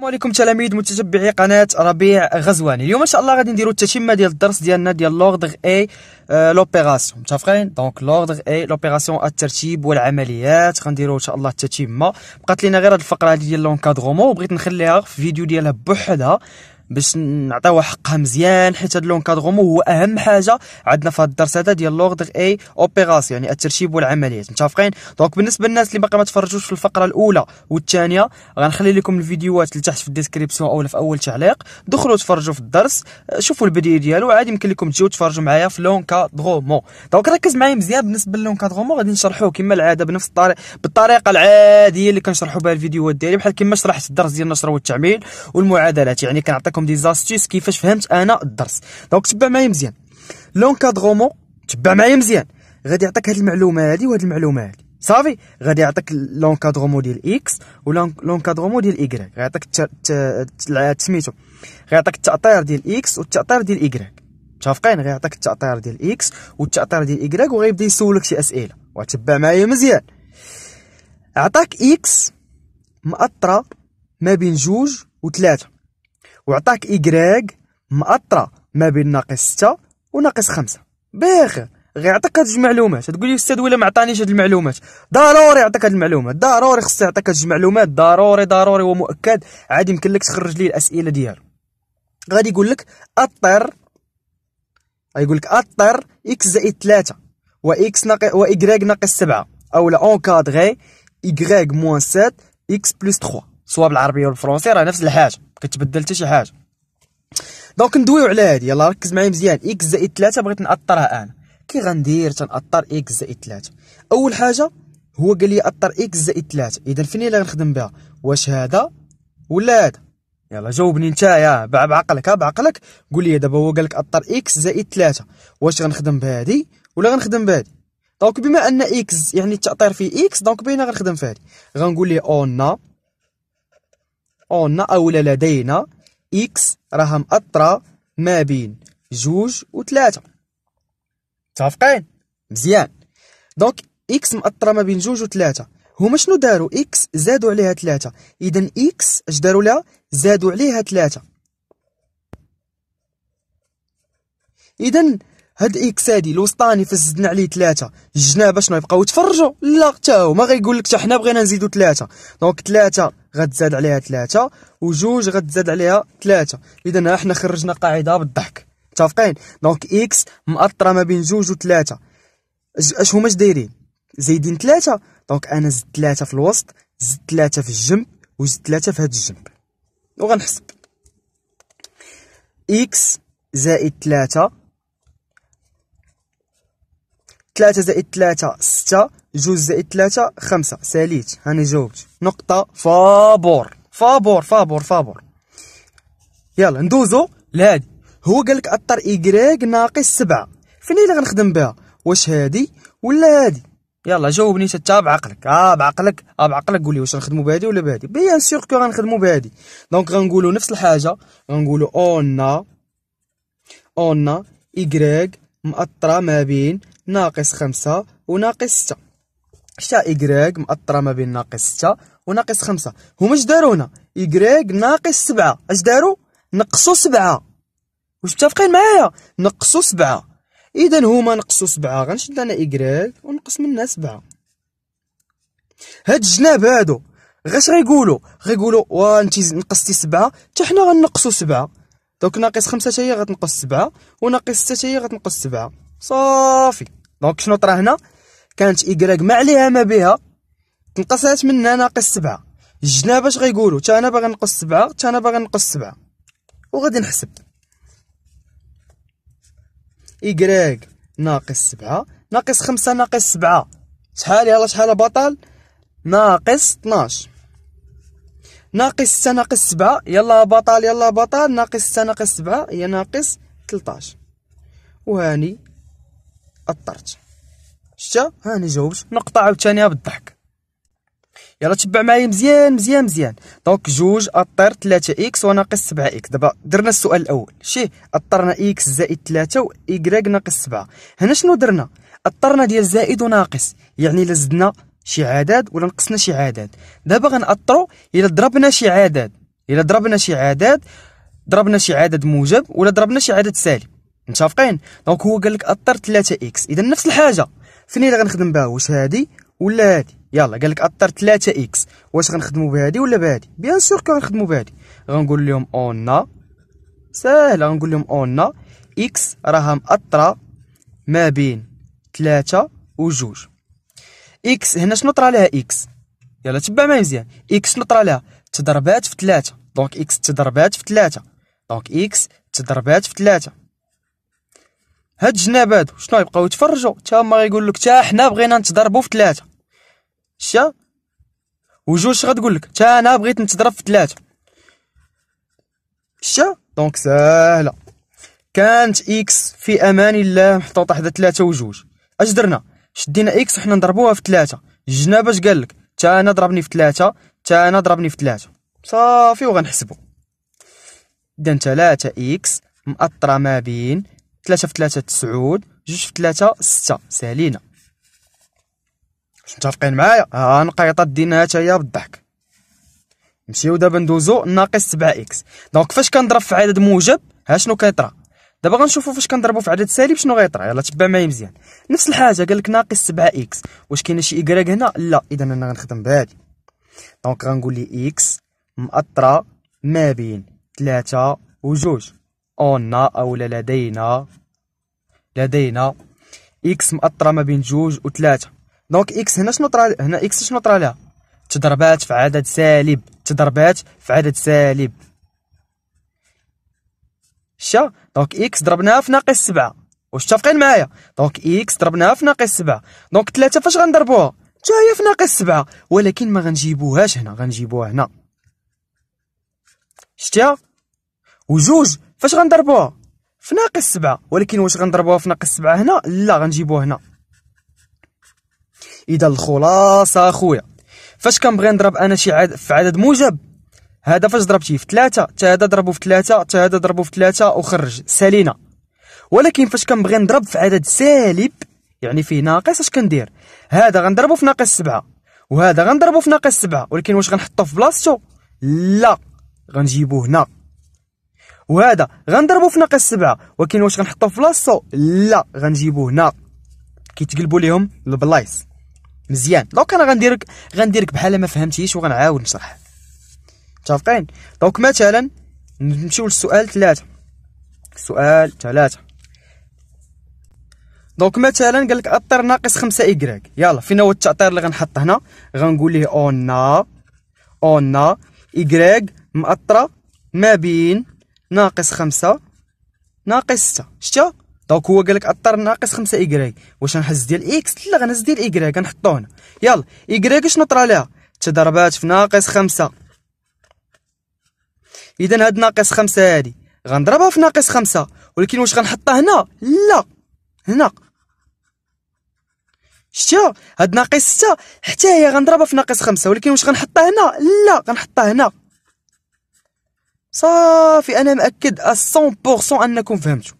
السلام عليكم تلاميذ متتبعي قناه ربيع غزواني اليوم ان شاء الله غادي نديرو التتمه ديال الدرس ديالنا ديال لوردغ اي لوبيراسيون متفقين دونك لوردغ اي لوبيراسيون الترتيب والعمليات غنديرو ان شاء الله التتمه بقات لينا غير هاد الفقره هادي ديال لونكادغومون وبغيت نخليها في فيديو ديالها بوحدها باش نعطيوها حقها مزيان حيت هاد لونكادغومون هو اهم حاجه عندنا في هاد الدرس هذا ديال لوردر اي اوبيراسيون يعني الترتيب والعمليات متفقين دونك بالنسبه للناس اللي باقي ما تفرجوش في الفقره الاولى والثانيه غنخلي لكم الفيديوهات اللي تحت في الديسكريبسيون او في اول تعليق دخلوا تفرجوا في الدرس شوفوا البديل ديالو عادي يمكن لكم تجيو تفرجوا معايا في لونكادغومون دونك ركز معايا مزيان بالنسبه للونكادغومون غادي نشرحوه كما العاده بنفس الطريقه بالطريقه العاديه اللي كنشرحوا بها الفيديوهات ديالي بحال كما شرحت الدرس ديال النشر والتعميل والمعادلات يعني كنعطيكم نعطيكم دي زاستيس كيفاش فهمت انا الدرس دونك تبع معايا مزيان لونكادغومون تبع معايا مزيان غادي يعطيك هاد المعلومه هادي وهاد المعلومه هادي صافي غادي يعطيك لونكادغومون ديال اكس ولونكادغومون ديال ايكغيك غيعطيك سميتو غيعطيك التاطير ديال اكس والتاطير ديال ايكغيك متفقين غيعطيك التاطير ديال اكس والتاطير ديال ايكغيك وغيبدا يسولك شي اسئله وتبع معايا مزيان عطاك اكس مأطرة ما بين جوج وثلاثة وعطاك إيكغيك مأطرة ما بين ناقص ستة وناقص خمسة باخر غيعطيك هاد المعلومات تقول لي استاذ ولا ما عطانيش هاد المعلومات ضروري يعطيك هاد المعلومات ضروري خصو يعطيك هاد المعلومات ضروري ضروري ومؤكد عاد يمكن لك تخرج لي الاسئله ديالو غادي يقول لك اطر غيقول لك اطر اكس زائد 3 واكس ناقص وايكغيك ناقص 7 او لا اونكادغي ايكغيك موان 7 اكس بلس 3 سواء بالعربيه والفرنسيه راه نفس الحاجه كتبدل حتى شي حاجه دونك ندويو على هادي يلا ركز معايا مزيان اكس زائد 3 بغيت نأطرها انا كي غندير تنأطر اكس زائد 3 اول حاجه هو قال لي أطر اكس زائد 3 اذا فين اللي غنخدم بها واش هذا ولا هذا يلا جاوبني انت يا بعقلك ها بعقلك قول لي دابا هو قال لك أطر اكس زائد 3 واش غنخدم بهادي ولا غنخدم بهادي دونك بما ان اكس يعني التأطير فيه اكس دونك بينا غنخدم في هادي غنقول ليه اون اون أولى لدينا اكس راها مأطرة ما بين جوج وثلاثة متفقين مزيان دونك اكس مأطرة ما بين جوج وثلاثة هما شنو داروا اكس زادوا عليها ثلاثة اذا اكس اش داروا لها زادوا عليها ثلاثة اذا هاد اكس هادي الوسطاني فاش زدنا عليه ثلاثة جناه شنو يبقاو يتفرجوا لا حتى ما غايقول لك حتى حنا بغينا نزيدو ثلاثة دونك ثلاثة غتزاد عليها ثلاثة وجوج غتزاد عليها ثلاثة إذا احنا خرجنا قاعدة بالضحك متفقين دونك إكس مأطرة ما بين جوج وثلاثة اش هما دايرين زايدين ثلاثة دونك أنا زدت ثلاثة في الوسط زدت ثلاثة في الجنب وزدت ثلاثة في هاد الجنب وغنحسب إكس زائد ثلاثة ثلاثة زائد ثلاثة ستة جوج زائد ثلاثة خمسة ساليت أنا جاوبت نقطة فابور فابور فابور فابور يلا ندوزو لهادي هو قالك أطر إيكغيك ناقص سبعة فين اللي غنخدم بها واش هادي ولا هادي يلا جاوبني حتى بعقلك اه بعقلك اه بعقلك قولي واش نخدمو بهادي ولا بهادي بيان سور كو غنخدمو بهادي دونك غنقولو نفس الحاجه غنقولو اون اون إيكغيك مأطرة ما بين ناقص خمسة وناقص ستة كتا إيكغيك مأطرة ما بين ناقص ستة وناقص خمسة هما أش دارو هنا إيكغيك ناقص سبعة أش دارو نقصو سبعة واش متافقين معايا نقصو سبعة إذا هما نقصو سبعة غنشد أنا إيكغيك ونقص منها سبعة هاد الجناب هادو غاش غيقولو غيقولو وا نتي نقصتي سبعة تا حنا غنقصو سبعة دونك ناقص خمسة تاهي غتنقص سبعة وناقص ستة تاهي غتنقص سبعة صافي دونك شنو طرا هنا كانت إكراك ما عليها ما بها تنقصات منا ناقص سبعة الجناب اش غيقولوا تا انا باغي نقص سبعة تا انا باغي نقص سبعة وغادي نحسب إكراك ناقص سبعة ناقص خمسة ناقص سبعة شحال يلاه شحال بطل ناقص 12 ناقص 6 ناقص 7 يلا بطل يلا بطل ناقص 6 ناقص 7 هي ناقص 13 وهاني اضطرت شتا هاني جاوبت نقطة عاوتاني بالضحك يلا تبع معايا مزيان مزيان مزيان دونك جوج اطر 3 اكس وناقص 7 اكس دابا درنا السؤال الاول شي اطرنا اكس زائد 3 و وايكغ ناقص 7 هنا شنو درنا اطرنا ديال زائد وناقص يعني الا زدنا شي عدد ولا نقصنا شي عدد دابا غنأطرو الا ضربنا شي عدد الا ضربنا شي عدد ضربنا شي عدد موجب ولا ضربنا شي عدد سالب متفقين دونك هو قال لك اطر 3 اكس اذا نفس الحاجه فين اللي غنخدم بها واش هادي ولا هادي يلا قال لك اطر 3 اكس واش غنخدموا بهادي ولا بهادي بيان سور كو غنخدمو بهادي غنقول لهم اونا ساهله غنقول لهم اونا اكس راها مأطره ما بين 3 و 2 اكس هنا شنو طرا لها اكس يلا تبع معايا مزيان اكس شنو طرا لها تضربات في 3 دونك اكس تضربات في 3 دونك اكس تضربات في 3 هاد الجناب هادو شنو غيبقاو يتفرجوا حتى هما غيقول لك حتى حنا بغينا نتضربوا في ثلاثه شتا وجوج غتقول لك حتى انا بغيت نتضرب في ثلاثه شتا دونك ساهله كانت اكس في امان الله محطوطه حدا ثلاثه وجوج اش درنا شدينا اكس وحنا نضربوها في ثلاثه الجناب اش قال لك حتى انا ضربني في ثلاثه حتى انا ضربني في ثلاثه صافي وغنحسبوا اذا ثلاثه اكس مأطره ما بين 3 في 3 تسعود 2 في 3 6 سالينا واش متفقين معايا ها آه، نقيطه دينا حتى هي بالضحك نمشيو دابا ندوزو ناقص 7 اكس دونك فاش كنضرب في عدد موجب ها شنو كيطرى دابا غنشوفو فاش كنضربو في عدد سالب شنو غيطرى يلا تبع معايا مزيان نفس الحاجه قالك ناقص 7 اكس واش كاين شي اكراك هنا لا اذا انا غنخدم بهادي دونك غنقول لي اكس مأطره ما بين 3 و 2 اون اولا لدينا لدينا اكس مأطرة ما بين جوج ثلاثة دونك اكس هنا شنو طرا هنا اكس شنو طرا لها تضربات في عدد سالب تضربات في عدد سالب شا دونك اكس ضربناها في ناقص سبعة واش متفقين معايا دونك اكس ضربناها في ناقص سبعة دونك ثلاثة فاش غنضربوها تا هي في ناقص سبعة ولكن ما غنجيبوهاش هنا غنجيبوها هنا شتيها وجوج فاش غنضربوها في ناقص سبعة ولكن واش غنضربوها في ناقص سبعة هنا لا غنجيبوها هنا اذا الخلاصه اخويا فاش كنبغي نضرب انا شي عدد في عدد موجب هذا فاش ضربتيه في ثلاثة حتى هذا ضربو في ثلاثة حتى هذا ضربو في ثلاثة وخرج سالينا ولكن فاش كنبغي نضرب في عدد سالب يعني فيه ناقص اش كندير هذا غنضربو في ناقص سبعة وهذا غنضربو في ناقص سبعة ولكن واش غنحطو في بلاصتو لا غنجيبو هنا وهذا غنضربو في ناقص سبعة ولكن واش غنحطو في بلاصتو لا غنجيبو هنا كيتقلبو ليهم البلايص مزيان دونك انا غنديرك غنديرك بحال ما فهمتيش وغنعاود نشرح متفقين دونك مثلا نمشيو للسؤال ثلاثة سؤال ثلاثة دونك مثلا قال لك اطر ناقص خمسة إكراك يلا فين هو التأطير اللي غنحط هنا غنقول ليه أونا أونا إكراك مأطرة ما بين ناقص خمسة ناقص ستة شتا دونك هو قالك اطر اضطر ناقص خمسة ايكغيك واش غنحز ديال اكس لا غنهز ديال ايكغيك غنحطو هنا يلا ايكغيك شنو طرا ليها تضربات في ناقص خمسة اذا هاد ناقص خمسة هادي غنضربها في ناقص خمسة ولكن واش غنحطها هنا لا هنا شتو هاد ناقص ستة حتى هي غنضربها في ناقص خمسة ولكن واش غنحطها هنا لا غنحطها هنا صافي انا مأكد 100% انكم فهمتوا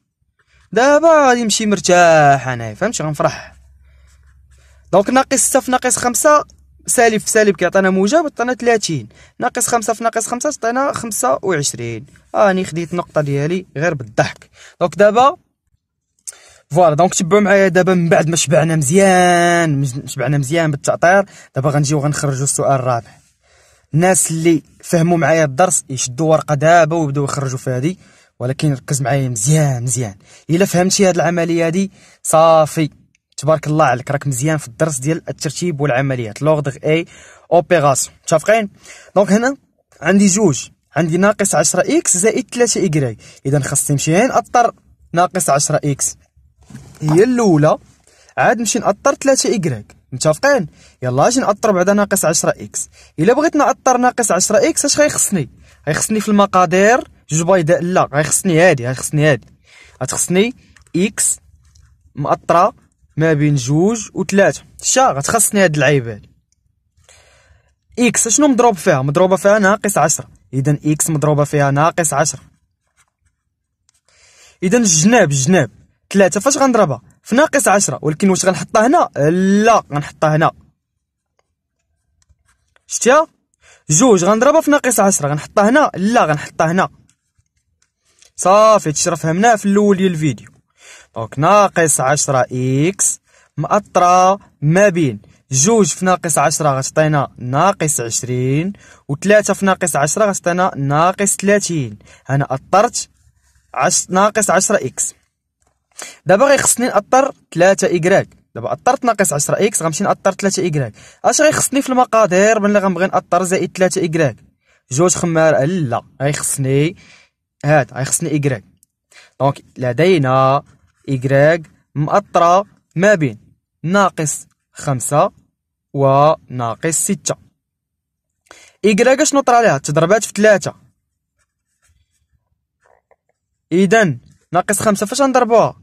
دابا غادي نمشي مرتاح انا فهمت غنفرح دونك ناقص 6 في ناقص 5 سالب في سالب كيعطينا موجب عطانا 30 ناقص 5 في ناقص 5 عطانا 25 راني آه خديت النقطه ديالي غير بالضحك دونك دابا فوالا دونك تبعوا معايا دابا من بعد ما شبعنا مزيان شبعنا مزيان بالتعطير دابا غنجيو غنخرجوا السؤال الرابع الناس اللي فهموا معايا الدرس يشدوا ورقه دابا ويبداو يخرجوا في هذه ولكن ركز معايا مزيان مزيان الا فهمتي هذه العمليه هذه صافي تبارك الله عليك راك مزيان في الدرس ديال الترتيب والعمليات لوردغ اي اوبيراسيون متفقين دونك هنا عندي جوج عندي ناقص 10 اكس زائد 3 ايكغي اذا خاصني نمشي هين اضطر ناقص 10 اكس هي الاولى عاد نمشي نأطر 3 ايكغي متفقين يلا اش نأطر بعدا ناقص 10 اكس الا بغيت نأطر ناقص 10 اكس اش غيخصني غيخصني في المقادير جوج بيضاء لا غيخصني هادي غيخصني هادي غتخصني اكس مأطرة ما بين جوج وثلاثة شا غتخصني هاد العيب هادي اكس شنو مضروب فيها مضروبة فيها ناقص 10 اذا اكس مضروبة فيها ناقص 10 اذا الجناب الجناب ثلاثة فاش غنضربها في ناقص عشرة ولكن واش غنحطها هنا لا غنحطها هنا شتيها جوج غنضربها في ناقص عشرة غنحطها هنا لا غنحطها هنا صافي تشرف فهمناها في الاول ديال الفيديو دونك ناقص عشرة اكس مأطرة ما بين جوج في ناقص عشرة غتعطينا ناقص عشرين وثلاثة في ناقص عشرة غتعطينا ناقص ثلاثين أنا أطرت عش... ناقص عشرة إكس دابا غيخصني نأطر 3 إكراك دابا أطرت ناقص 10 إكس غنمشي نأطر 3 إكراك أش غيخصني في المقادير ملي غنبغي نأطر زائد 3 إكراك جوج خمار لا غيخصني هاد غيخصني إكراك دونك لدينا إكراك مأطرة ما بين ناقص خمسة وناقص ستة إكراك اشنو طرا ليها تضربات في ثلاثة اذا ناقص خمسة فاش نضربوها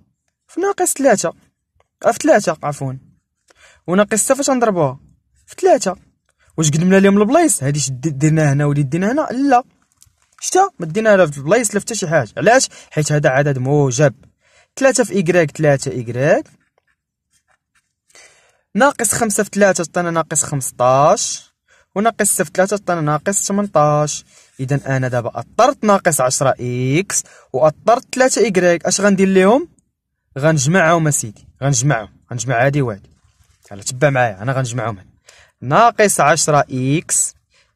في ناقص ثلاثة أه، في ثلاثة عفوا وناقص ستة فاش غنضربوها في ثلاثة واش قدمنا لهم البلايص هادي شد درنا هنا ودي دينا هنا لا شتا ما دينا لا في البلايص لا في حتى شي حاجة علاش حيت هذا عدد موجب ثلاثة في إكراك ثلاثة إكراك ناقص خمسة في ثلاثة عطانا ناقص خمسطاش وناقص ستة في ثلاثة عطانا ناقص تمنطاش إذا أنا دابا أضطرت ناقص عشرة إيكس وأضطرت ثلاثة إكراك أش غندير ليهم غنجمعهم اسيدي غنجمعهم غنجمع هادي وهادي يلا تبع معايا انا غنجمعهم هنا ناقص 10 اكس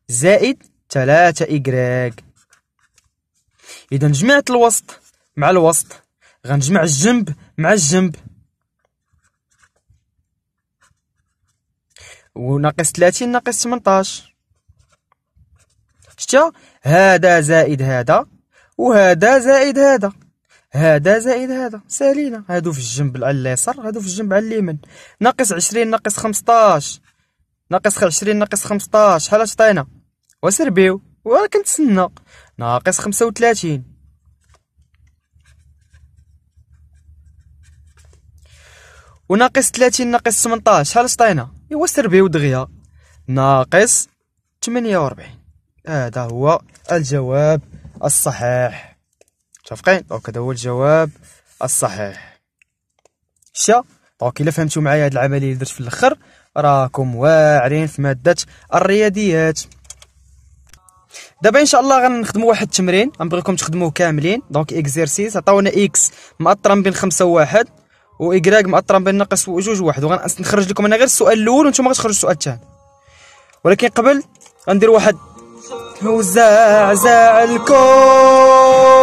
زائد 3 ايكغيك اذا جمعت الوسط مع الوسط غنجمع الجنب مع الجنب وناقص 30 ناقص 18 شتي هذا زائد هذا وهذا زائد هذا هذا زائد هذا سالينا هادو في الجنب على اليسار هادو في الجنب على اليمين ناقص 20 ناقص 15 ناقص 20 ناقص 15 شحال عطينا وسربيو وانا كنتسنى ناقص 35 وناقص 30 ناقص 18 شحال عطينا ايوا سربيو دغيا ناقص 48 هذا هو الجواب الصحيح متفقين دونك هذا هو الجواب الصحيح شا دونك الا فهمتوا معايا هذه العمليه اللي درت في الاخر راكم واعرين في ماده الرياضيات دابا ان شاء الله غنخدموا واحد التمرين غنبغيكم تخدموه كاملين دونك اكزرسيس عطاونا اكس مأطرم بين 5 و 1 و اكراك مأطرم بين ناقص جوج واحد وغنخرج لكم انا غير السؤال الاول وانتم غتخرجوا السؤال الثاني ولكن قبل غندير واحد زاع الكون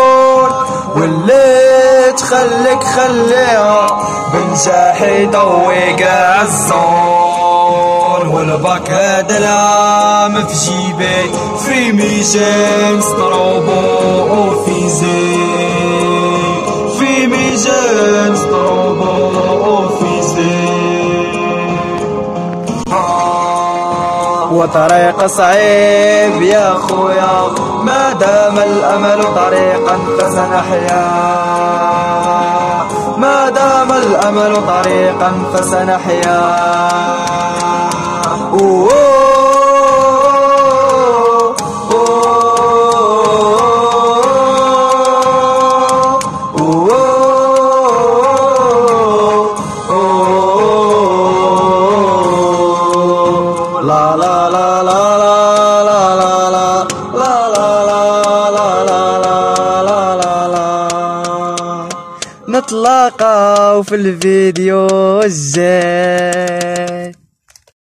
واللي خليك خليها بن شاحي ضويق الزور والباك دلام في جيبي في ميجين ستروبو وفي زين في ميجين هو طريق صعيب يا خويا ما دام الأمل طريقا فسنحيا ما دام الأمل طريقا فسنحيا أوه في الفيديو ازاي